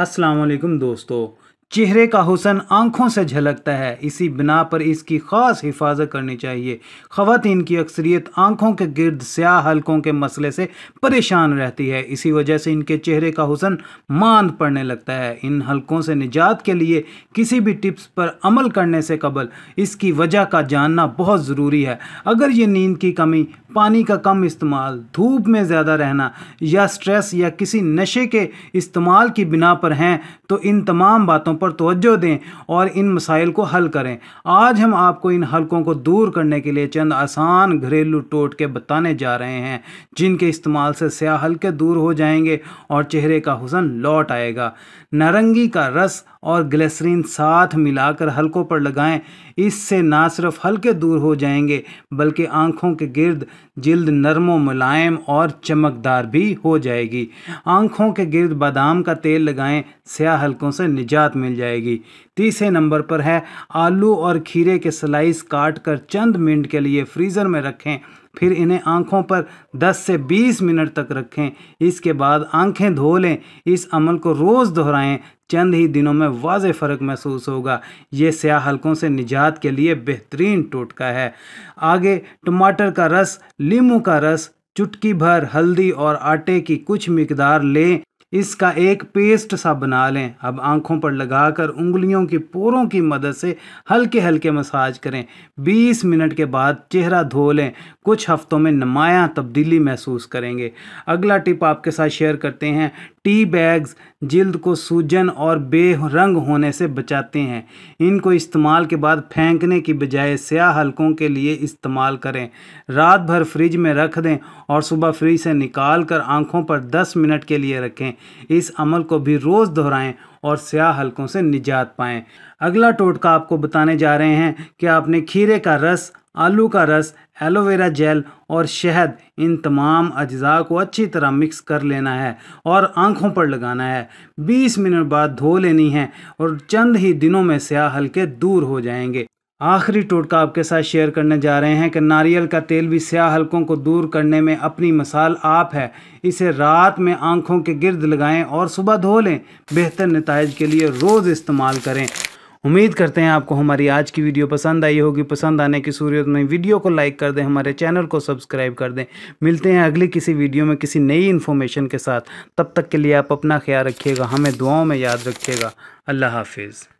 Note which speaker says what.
Speaker 1: असलकम दोस्तों चेहरे का हुसन आँखों से झलकता है इसी बिना पर इसकी ख़ास हिफाजत करनी चाहिए ख़वान की अक्सरियत आँखों के गिरद स्याह हलकों के मसले से परेशान रहती है इसी वजह से इनके चेहरे का हुसन मांद पड़ने लगता है इन हलकों से निजात के लिए किसी भी टिप्स पर अमल करने से कबल इसकी वजह का जानना बहुत ज़रूरी है अगर ये नींद की कमी पानी का कम इस्तेमाल धूप में ज़्यादा रहना या स्ट्रेस या किसी नशे के इस्तेमाल की बिना पर हैं तो इन तमाम बातों पर तोज्जो दें और इन मसाइल को हल करें आज हम आपको इन हलकों को दूर करने के लिए चंद आसान घरेलू टोटके बताने जा रहे हैं जिनके इस्तेमाल से स्या हल्के दूर हो जाएंगे और चेहरे का हुसन लौट आएगा नारंगी का रस और ग्लेसरीन साथ मिलाकर हल्कों पर लगाएं इससे ना सिर्फ हल्के दूर हो जाएंगे बल्कि आँखों के गिर्द जल्द नरम मुलायम और चमकदार भी हो जाएगी आँखों के गिर्द बादाम का तेल लगाएं स्या हल्कों से निजात मिल मिल जाएगी तीसरे नंबर पर है आलू और खीरे के स्लाइस काट कर चंद मिनट के लिए फ्रीज़र में रखें फिर इन्हें आंखों पर 10 से 20 मिनट तक रखें इसके बाद आंखें धो लें इस अमल को रोज़ दोहराएं चंद ही दिनों में वाज फ़र्क महसूस होगा ये स्याह हल्कों से निजात के लिए बेहतरीन टोटका है आगे टमाटर का रस लीमू का रस चुटकी भर हल्दी और आटे की कुछ मकदार लें इसका एक पेस्ट सा बना लें अब आंखों पर लगाकर उंगलियों की पोरों की मदद से हल्के हल्के मसाज करें 20 मिनट के बाद चेहरा धो लें कुछ हफ्तों में नमाया तब्दीली महसूस करेंगे अगला टिप आपके साथ शेयर करते हैं टी बैग्स जिल्द को सूजन और बेरंग होने से बचाते हैं इनको इस्तेमाल के बाद फेंकने की बजाय स्याह हल्कों के लिए इस्तेमाल करें रात भर फ्रिज में रख दें और सुबह फ्रिज से निकाल कर आँखों पर 10 मिनट के लिए रखें इस अमल को भी रोज़ दोहराएं और स्याह हल्कों से निजात पाएँ अगला टोटका आपको बताने जा रहे हैं कि आपने खीरे का रस आलू का रस एलोवेरा जेल और शहद इन तमाम अज्जा को अच्छी तरह मिक्स कर लेना है और आँखों पर लगाना है 20 मिनट बाद धो लेनी है और चंद ही दिनों में स्याह हल्के दूर हो जाएंगे आखिरी टोटका आपके साथ शेयर करने जा रहे हैं कि नारियल का तेल भी स्याह हल्कों को दूर करने में अपनी मसाल आप है इसे रात में आँखों के गिर्द लगाएँ और सुबह धो लें बेहतर नतज के लिए रोज़ इस्तेमाल करें उम्मीद करते हैं आपको हमारी आज की वीडियो पसंद आई होगी पसंद आने की सूरत में वीडियो को लाइक कर दें हमारे चैनल को सब्सक्राइब कर दें मिलते हैं अगली किसी वीडियो में किसी नई इन्फॉर्मेशन के साथ तब तक के लिए आप अपना ख्याल रखिएगा हमें दुआओं में याद रखिएगा अल्लाह हाफिज़